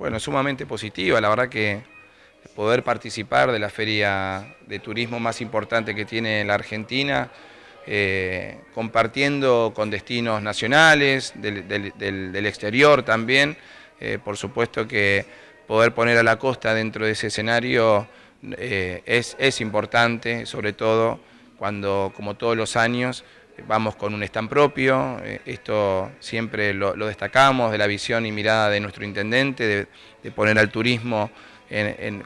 bueno, sumamente positiva. La verdad que poder participar de la feria de turismo más importante que tiene la Argentina, eh, compartiendo con destinos nacionales, del, exterior también, eh, por supuesto que poder poner a la costa dentro de ese escenario eh, es importante, sobre todo cuando, como todos los años, vamos con un stand propio, eh, esto siempre lo, destacamos de la visión y mirada de nuestro intendente, de, poner al turismo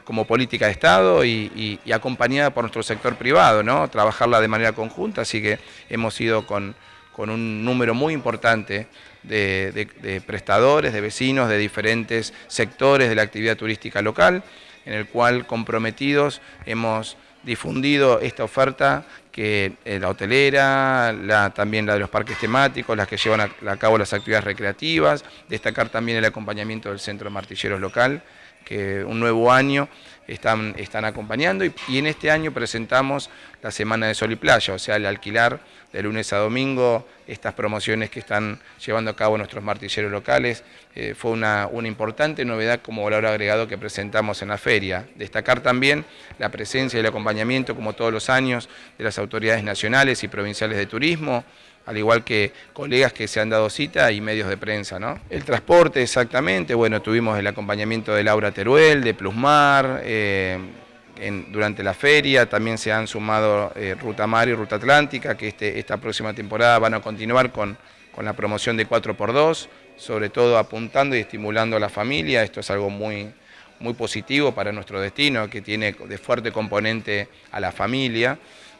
como política de Estado y, acompañada por nuestro sector privado, ¿no? trabajarla de manera conjunta, así que hemos ido con, un número muy importante de prestadores, de vecinos, de diferentes sectores de la actividad turística local en el cual comprometidos hemos difundido esta oferta que eh, la hotelera, también la de los parques temáticos, las que llevan a, cabo las actividades recreativas, destacar también el acompañamiento del Centro de Martilleros local, que un nuevo año están, están acompañando y, en este año presentamos la Semana de Sol y Playa, o sea, el alquilar de lunes a domingo, estas promociones que están llevando a cabo nuestros martilleros locales, eh, fue una, una, importante novedad como valor agregado que presentamos en la feria. Destacar también la presencia y el acompañamiento, como todos los años, de las autoridades nacionales y provinciales de turismo, al igual que colegas que se han dado cita y medios de prensa. ¿no? El transporte, exactamente, bueno, tuvimos el acompañamiento de Laura Teruel, de Plusmar, eh, durante la feria también se han sumado eh, Ruta Mar y Ruta Atlántica, que este, esta próxima temporada van a continuar con, con la promoción de 4x2, sobre todo apuntando y estimulando a la familia, esto es algo muy muy positivo para nuestro destino, que tiene de fuerte componente a la familia.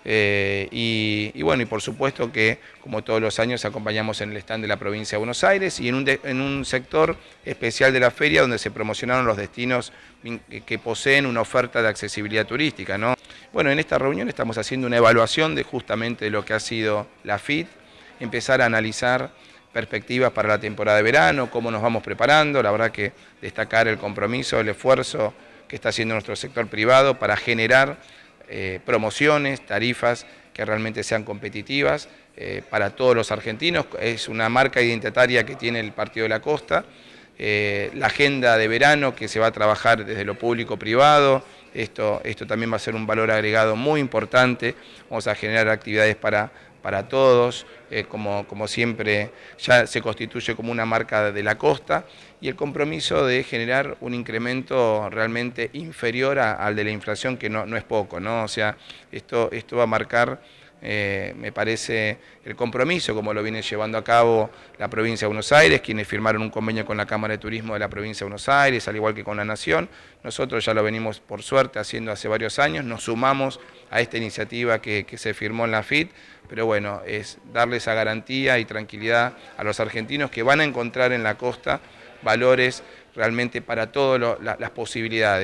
Eh, y, bueno, y por supuesto que, como todos los años, acompañamos en el stand de la provincia de Buenos Aires y en un, sector especial de la feria donde se promocionaron los destinos que poseen una oferta de accesibilidad turística. ¿no? Bueno, en esta reunión estamos haciendo una evaluación de justamente lo que ha sido la FIT, empezar a analizar perspectivas para la temporada de verano, cómo nos vamos preparando, la verdad que destacar el compromiso, el esfuerzo que está haciendo nuestro sector privado para generar eh, promociones, tarifas que realmente sean competitivas eh, para todos los argentinos. Es una marca identitaria que tiene el Partido de la Costa. Eh, la agenda de verano que se va a trabajar desde lo público-privado, esto, esto también va a ser un valor agregado muy importante, vamos a generar actividades para para todos, eh, como, siempre ya se constituye como una marca de la costa, y el compromiso de generar un incremento realmente inferior al de la inflación, que no, no es poco, ¿no? O sea, esto, esto va a marcar eh, me parece el compromiso, como lo viene llevando a cabo la provincia de Buenos Aires, quienes firmaron un convenio con la Cámara de Turismo de la provincia de Buenos Aires, al igual que con la Nación. Nosotros ya lo venimos, por suerte, haciendo hace varios años, nos sumamos a esta iniciativa que, que se firmó en la FIT, pero bueno, es darle esa garantía y tranquilidad a los argentinos que van a encontrar en la costa valores realmente para todas las posibilidades.